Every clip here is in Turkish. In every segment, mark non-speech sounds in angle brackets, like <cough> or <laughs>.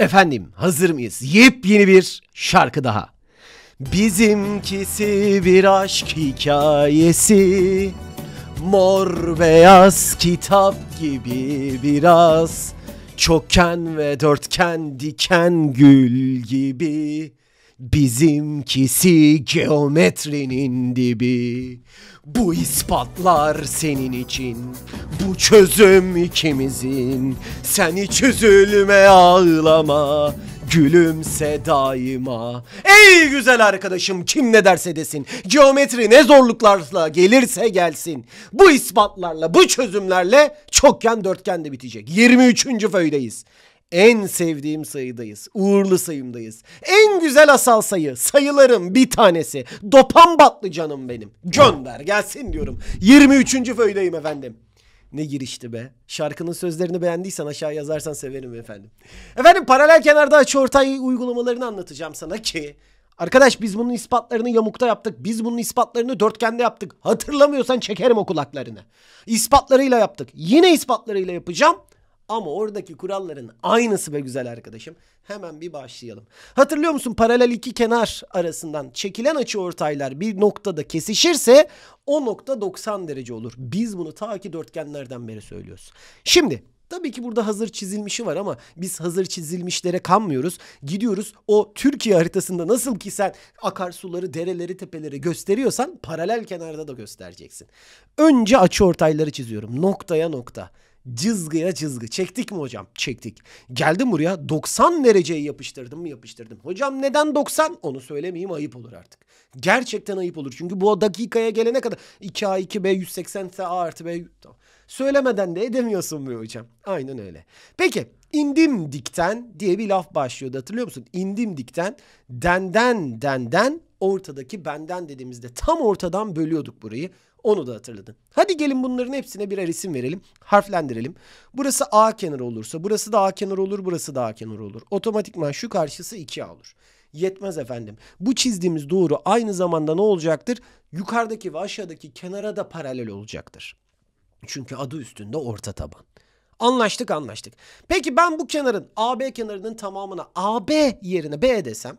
Efendim hazır mıyız? Yepyeni bir şarkı daha. Bizimkisi bir aşk hikayesi Mor beyaz kitap gibi biraz Çokgen ve dörtgen diken gül gibi Bizimkisi geometrinin dibi Bu ispatlar senin için Bu çözüm ikimizin Sen hiç üzülme ağlama Gülümse daima. Ey güzel arkadaşım kim ne derse desin. Geometri ne zorluklarla gelirse gelsin. Bu ispatlarla bu çözümlerle çokgen dörtgen de bitecek. 23. föydeyiz. En sevdiğim sayıdayız. Uğurlu sayımdayız. En güzel asal sayı. Sayılarım bir tanesi. Dopan batlı canım benim. Gönder gelsin diyorum. 23. föydeyim efendim. Ne girişti be. Şarkının sözlerini beğendiysen aşağı yazarsan severim efendim. Efendim paralel kenarda açı uygulamalarını anlatacağım sana ki Arkadaş biz bunun ispatlarını yamukta yaptık. Biz bunun ispatlarını dörtgende yaptık. Hatırlamıyorsan çekerim o kulaklarını. İspatlarıyla yaptık. Yine ispatlarıyla yapacağım. Ama oradaki kuralların aynısı be güzel arkadaşım. Hemen bir başlayalım. Hatırlıyor musun paralel iki kenar arasından çekilen açı ortaylar bir noktada kesişirse o nokta 90 derece olur. Biz bunu ta ki dörtgenlerden beri söylüyoruz. Şimdi Tabii ki burada hazır çizilmişi var ama biz hazır çizilmişlere kanmıyoruz. Gidiyoruz o Türkiye haritasında nasıl ki sen akarsuları, dereleri, tepeleri gösteriyorsan paralel kenarda da göstereceksin. Önce açı ortayları çiziyorum. Noktaya nokta. Cızgıya cızgı. Çektik mi hocam? Çektik. Geldim buraya 90 dereceyi yapıştırdım mı yapıştırdım. Hocam neden 90? Onu söylemeyeyim ayıp olur artık. Gerçekten ayıp olur. Çünkü bu dakikaya gelene kadar 2A 2B 180 ise A artı B. Tamam. Söylemeden de edemiyorsun bu hocam. Aynen öyle. Peki indim dikten diye bir laf başlıyordu hatırlıyor musun? İndim dikten denden denden ortadaki benden dediğimizde tam ortadan bölüyorduk burayı. Onu da hatırladın. Hadi gelin bunların hepsine birer isim verelim. Harflendirelim. Burası A kenarı olursa burası da A kenarı olur burası da A kenarı olur. Otomatikman şu karşısı 2A olur. Yetmez efendim. Bu çizdiğimiz doğru aynı zamanda ne olacaktır? Yukarıdaki ve aşağıdaki kenara da paralel olacaktır. Çünkü adı üstünde orta taban. Anlaştık anlaştık. Peki ben bu kenarın AB kenarının tamamına AB yerine B desem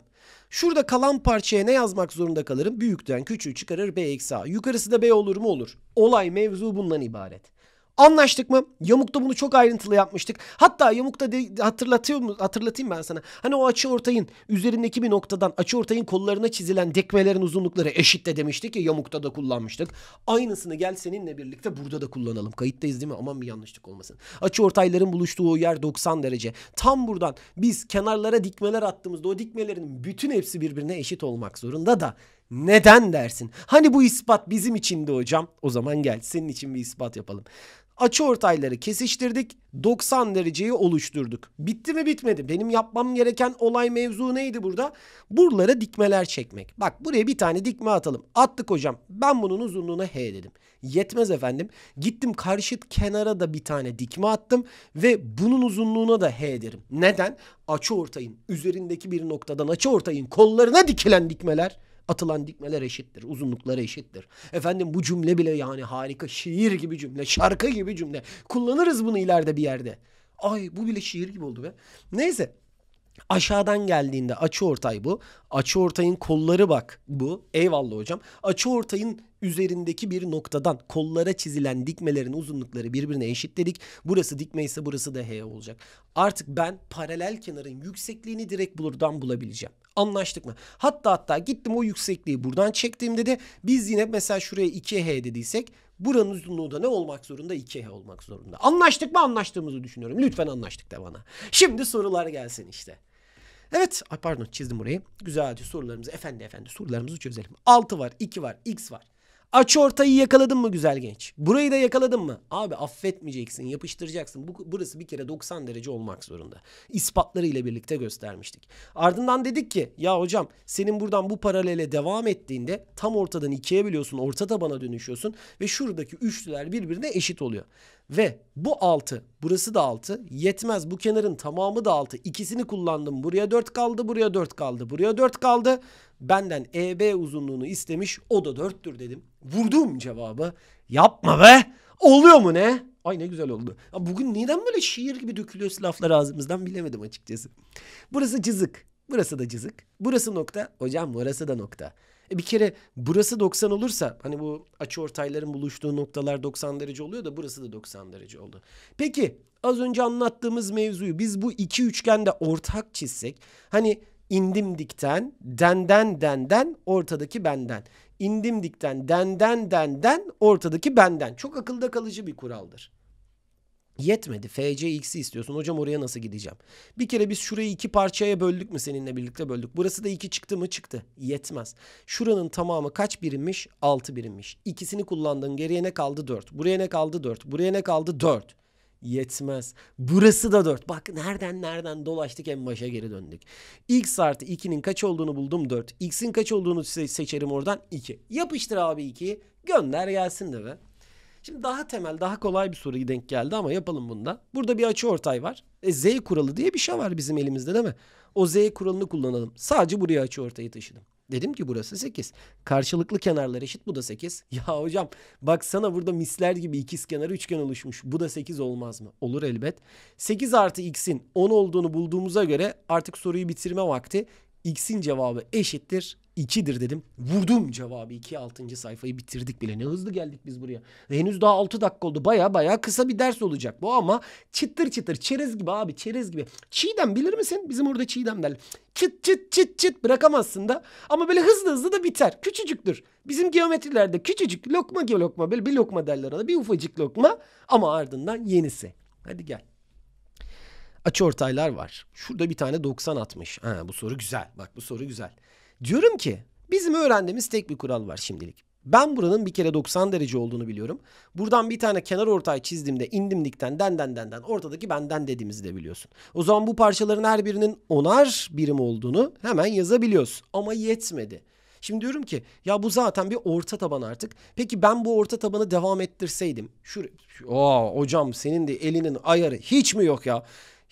Şurada kalan parçaya ne yazmak zorunda kalırım? Büyükten küçüğü çıkarır B eksi A. Yukarısı da B olur mu? Olur. Olay mevzu bundan ibaret. Anlaştık mı? Yamuk'ta bunu çok ayrıntılı yapmıştık. Hatta Yamuk'ta de, hatırlatıyor Hatırlatayım ben sana. Hani o açı ortayın üzerindeki bir noktadan açı ortayın kollarına çizilen dekmelerin uzunlukları eşit de demiştik ya Yamuk'ta da kullanmıştık. Aynısını gel seninle birlikte burada da kullanalım. Kayıttayız değil mi? Aman bir yanlışlık olmasın. Açı ortayların buluştuğu yer 90 derece. Tam buradan biz kenarlara dikmeler attığımızda o dikmelerin bütün hepsi birbirine eşit olmak zorunda da neden dersin? Hani bu ispat bizim içindi hocam? O zaman gel senin için bir ispat yapalım açı ortayları kesiştirdik. 90 dereceyi oluşturduk. Bitti mi bitmedi. Benim yapmam gereken olay mevzu neydi burada? Buralara dikmeler çekmek. Bak buraya bir tane dikme atalım. Attık hocam. Ben bunun uzunluğuna H dedim. Yetmez efendim. Gittim karşıt kenara da bir tane dikme attım ve bunun uzunluğuna da H derim. Neden? Açı ortayın üzerindeki bir noktadan açı ortayın kollarına dikilen dikmeler Atılan dikmeler eşittir. Uzunlukları eşittir. Efendim bu cümle bile yani harika. Şiir gibi cümle. Şarkı gibi cümle. Kullanırız bunu ileride bir yerde. Ay bu bile şiir gibi oldu be. Neyse. Aşağıdan geldiğinde açı ortay bu. Açı ortayın kolları bak bu. Eyvallah hocam. Açı ortayın üzerindeki bir noktadan kollara çizilen dikmelerin uzunlukları birbirine eşit dedik. Burası dikme ise burası da H olacak. Artık ben paralel kenarın yüksekliğini direkt buradan bulabileceğim. Anlaştık mı? Hatta hatta gittim o yüksekliği buradan çektiğimde de biz yine mesela şuraya 2H dediysek buranın uzunluğu da ne olmak zorunda? 2H olmak zorunda. Anlaştık mı? Anlaştığımızı düşünüyorum. Lütfen anlaştık de bana. Şimdi sorular gelsin işte. Evet. Ay pardon çizdim burayı. Güzel, sorularımızı efendi efendi sorularımızı çözelim. 6 var, 2 var, x var. Açı ortayı yakaladın mı güzel genç? Burayı da yakaladın mı? Abi affetmeyeceksin, yapıştıracaksın. Bu, burası bir kere 90 derece olmak zorunda. İspatlarıyla birlikte göstermiştik. Ardından dedik ki ya hocam senin buradan bu paralele devam ettiğinde tam ortadan ikiye biliyorsun, orta tabana dönüşüyorsun ve şuradaki üçlüler birbirine eşit oluyor. Ve bu 6 burası da 6 yetmez bu kenarın tamamı da 6 ikisini kullandım buraya 4 kaldı buraya 4 kaldı buraya 4 kaldı. Benden EB uzunluğunu istemiş o da 4'tür dedim. Vurdum cevabı yapma be oluyor mu ne? Ay ne güzel oldu. Ya bugün neden böyle şiir gibi dökülüyor laflar ağzımızdan bilemedim açıkçası. Burası cızık. Burası da cızık. Burası nokta. Hocam burası da nokta bir kere burası 90 olursa hani bu açı ortayların buluştuğu noktalar 90 derece oluyor da burası da 90 derece oldu. Peki az önce anlattığımız mevzuyu biz bu iki üçgende ortak çizsek hani indim dikten denden denden ortadaki benden indim dikten denden denden ortadaki benden çok akılda kalıcı bir kuraldır. Yetmedi. FC X'i istiyorsun. Hocam oraya nasıl gideceğim? Bir kere biz şurayı iki parçaya böldük mü seninle birlikte böldük. Burası da iki çıktı mı? Çıktı. Yetmez. Şuranın tamamı kaç birimmiş? Altı birimmiş. İkisini kullandın. Geriye ne kaldı? Dört. Buraya ne kaldı? Dört. Buraya ne kaldı? Dört. Yetmez. Burası da dört. Bak nereden nereden dolaştık en başa geri döndük. X artı ikinin kaç olduğunu buldum dört. X'in kaç olduğunu se seçerim oradan 2. Yapıştır abi 2'yi. Gönder gelsin de be. Şimdi daha temel, daha kolay bir soruyu denk geldi ama yapalım bunda. Burada bir açı ortay var. E, Z kuralı diye bir şey var bizim elimizde değil mi? O Z kuralını kullanalım. Sadece buraya açı ortayı taşıdım. Dedim ki burası 8. Karşılıklı kenarlar eşit bu da 8. <laughs> Ya hocam baksana burada misler gibi ikiz kenarı üçgen oluşmuş. Bu da 8 olmaz mı? Olur elbet. 8 artı x'in 10 olduğunu bulduğumuza göre artık soruyu bitirme vakti. X'in cevabı eşittir 2'dir dedim. Vurdum cevabı 2 6. sayfayı bitirdik bile. Ne hızlı geldik biz buraya. henüz daha 6 dakika oldu. Baya baya kısa bir ders olacak bu ama çıtır çıtır çerez gibi abi çerez gibi. Çiğdem bilir misin? Bizim orada çiğdem derler. Çıt çıt çıt çıt bırakamazsın da ama böyle hızlı hızlı da biter. Küçücüktür. Bizim geometrilerde küçücük lokma gibi lokma böyle bir lokma derler ona. Bir ufacık lokma ama ardından yenisi. Hadi gel açı ortaylar var. Şurada bir tane 90 atmış. bu soru güzel. Bak bu soru güzel. Diyorum ki bizim öğrendiğimiz tek bir kural var şimdilik. Ben buranın bir kere 90 derece olduğunu biliyorum. Buradan bir tane kenar ortay çizdiğimde indim dikten denden denden ortadaki benden dediğimizi de biliyorsun. O zaman bu parçaların her birinin onar birim olduğunu hemen yazabiliyoruz. Ama yetmedi. Şimdi diyorum ki ya bu zaten bir orta taban artık. Peki ben bu orta tabanı devam ettirseydim. Şu, şu Oo, hocam senin de elinin ayarı hiç mi yok ya?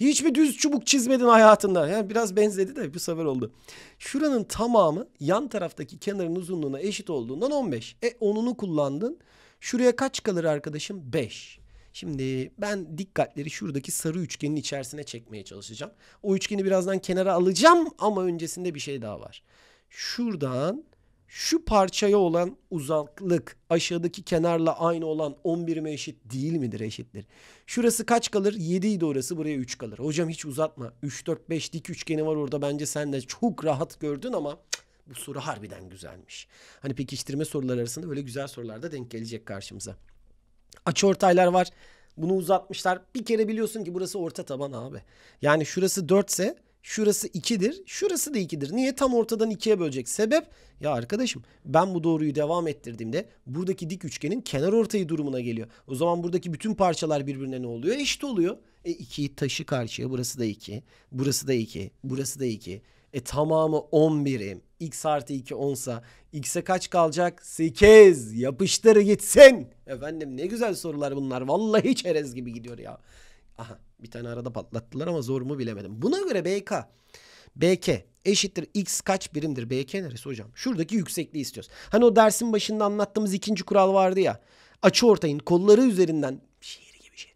Hiç mi düz çubuk çizmedin hayatında? Yani biraz benzedi de bir sefer oldu. Şuranın tamamı yan taraftaki kenarın uzunluğuna eşit olduğundan 15. E onunu kullandın. Şuraya kaç kalır arkadaşım? 5. Şimdi ben dikkatleri şuradaki sarı üçgenin içerisine çekmeye çalışacağım. O üçgeni birazdan kenara alacağım ama öncesinde bir şey daha var. Şuradan şu parçaya olan uzaklık aşağıdaki kenarla aynı olan 11'ime eşit değil midir eşittir? Şurası kaç kalır? 7 idi orası buraya 3 kalır. Hocam hiç uzatma. 3 4 5 dik üçgeni var orada bence sen de çok rahat gördün ama bu soru harbiden güzelmiş. Hani pekiştirme soruları arasında böyle güzel sorular da denk gelecek karşımıza. Açı ortaylar var. Bunu uzatmışlar. Bir kere biliyorsun ki burası orta taban abi. Yani şurası 4 ise Şurası 2'dir. Şurası da 2'dir. Niye tam ortadan 2'ye bölecek? Sebep ya arkadaşım ben bu doğruyu devam ettirdiğimde buradaki dik üçgenin kenar ortayı durumuna geliyor. O zaman buradaki bütün parçalar birbirine ne oluyor? Eşit oluyor. E 2'yi taşı karşıya. Burası da 2. Burası da 2. Burası da 2. E tamamı 10 birim. X artı 2 10 X'e kaç kalacak? 8. Yapıştır gitsin. Efendim ne güzel sorular bunlar. Vallahi çerez gibi gidiyor ya. Aha. Bir tane arada patlattılar ama zor mu bilemedim. Buna göre BK BK eşittir x kaç birimdir? BK neresi hocam? Şuradaki yüksekliği istiyoruz. Hani o dersin başında anlattığımız ikinci kural vardı ya. Açı ortayın kolları üzerinden şiir gibi şey.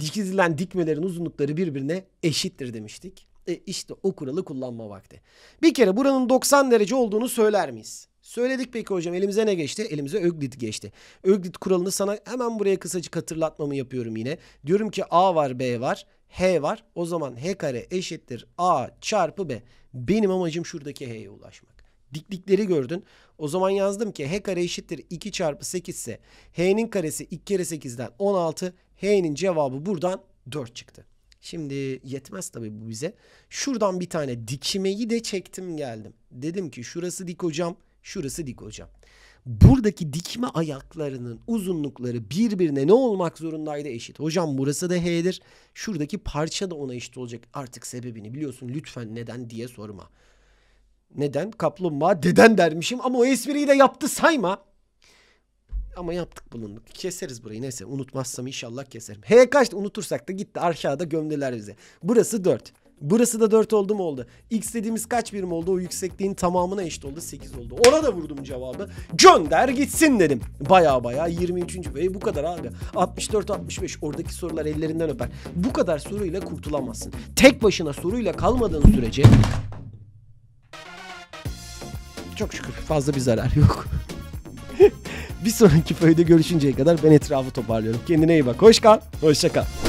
Dikizilen dikmelerin uzunlukları birbirine eşittir demiştik. E işte o kuralı kullanma vakti. Bir kere buranın 90 derece olduğunu söyler miyiz? Söyledik peki hocam elimize ne geçti? Elimize Öglit geçti. Öglit kuralını sana hemen buraya kısacık hatırlatmamı yapıyorum yine. Diyorum ki A var B var H var. O zaman H kare eşittir A çarpı B. Benim amacım şuradaki H'ye ulaşmak. Diklikleri gördün. O zaman yazdım ki H kare eşittir 2 çarpı 8 ise H'nin karesi 2 kere 8'den 16. H'nin cevabı buradan 4 çıktı. Şimdi yetmez tabi bu bize. Şuradan bir tane dikimeyi de çektim geldim. Dedim ki şurası dik hocam. Şurası dik hocam. Buradaki dikme ayaklarının uzunlukları birbirine ne olmak zorundaydı eşit. Hocam burası da H'dir. Şuradaki parça da ona eşit olacak. Artık sebebini biliyorsun lütfen neden diye sorma. Neden? Kaplumbağa deden dermişim ama o espriyi de yaptı sayma. Ama yaptık bulunduk. Keseriz burayı neyse unutmazsam inşallah keserim. H kaçtı unutursak da gitti aşağıda gömdüler bize. Burası 4. Burası da 4 oldu mu oldu. X dediğimiz kaç birim oldu? O yüksekliğin tamamına eşit oldu. 8 oldu. Ona da vurdum cevabı. Gönder gitsin dedim. Baya baya 23. ve bu kadar abi. 64-65 oradaki sorular ellerinden öper. Bu kadar soruyla kurtulamazsın. Tek başına soruyla kalmadığın sürece çok şükür fazla bir zarar yok. <laughs> bir sonraki föyde görüşünceye kadar ben etrafı toparlıyorum. Kendine iyi bak. Hoş kal. Hoşça kal.